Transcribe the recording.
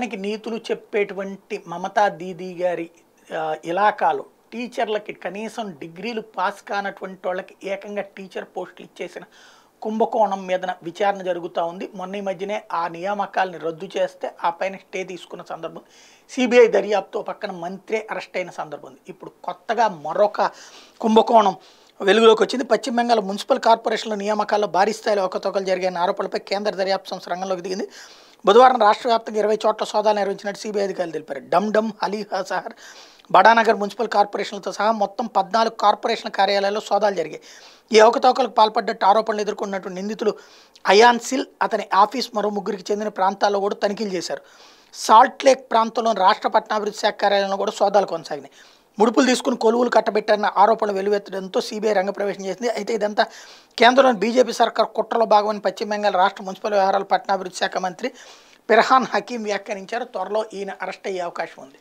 మనకి నీతులు చెప్పేటువంటి మమతా దీదీ గారి ఇలాకాలు టీచర్లకి కనీసం డిగ్రీలు పాస్ కానటువంటి వాళ్ళకి ఏకంగా టీచర్ పోస్టులు ఇచ్చేసిన కుంభకోణం మీద విచారణ జరుగుతూ ఉంది మొన్న ఈ మధ్యనే ఆ నియామకాలను రద్దు చేస్తే ఆ పైన స్టే తీసుకున్న సందర్భం సిబిఐ దర్యాప్తు పక్కన మంత్రి అరెస్ట్ అయిన సందర్భం ఉంది ఇప్పుడు కొత్తగా మరొక కుంభకోణం వెలుగులోకి వచ్చింది పశ్చిమ బెంగాల్ మున్సిపల్ కార్పొరేషన్ల నియామకాల్లో భారీ స్థాయిలో ఒకతొకలు జరిగిన ఆరోపణలపై కేంద్ర దర్యాప్తు సంస్థ రంగంలోకి దిగింది బుధవారం రాష్ట్ర వ్యాప్తంగా ఇరవై చోట్ల సోదాలు నిర్వహించినట్టు సిబిఐ అధికారులు తెలిపారు డమ్ డమ్ అలీ హసార్ బడానగర్ మున్సిపల్ కార్పొరేషన్లతో సహా మొత్తం పద్నాలుగు కార్పొరేషన్ కార్యాలయాల్లో సోదాలు జరిగాయి ఈ అవకతవకలకు పాల్పడ్డట్టు ఆరోపణలు ఎదుర్కొన్నట్టు నిందితులు అయాన్ సిల్ అతని ఆఫీస్ మరో ముగ్గురికి చెందిన ప్రాంతాల్లో కూడా తనిఖీలు చేశారు సాల్ట్ లేక్ ప్రాంతంలోని రాష్ట్ర పట్టణాభివృద్ధి శాఖ కార్యాలయంలో కూడా సోదాలు కొనసాగినాయి ముడుపులు తీసుకుని కొలువులు కట్టబెట్టారన్న ఆరోపణలు వెలువెత్తడంతో సీబీఐ రంగప్రవేశం చేసింది అయితే ఇదంతా కేంద్రంలోని బీజేపీ సర్కార్ కుట్రలో భాగమని పశ్చిమ బెంగాల్ రాష్ట్ర మున్సిపల్ వ్యవహారాల పట్టణాభివృద్ధి శాఖ మంత్రి పిర్హాన్ హకీం వ్యాఖ్యానించారు త్వరలో ఈయన అరెస్ట్ అయ్యే అవకాశం ఉంది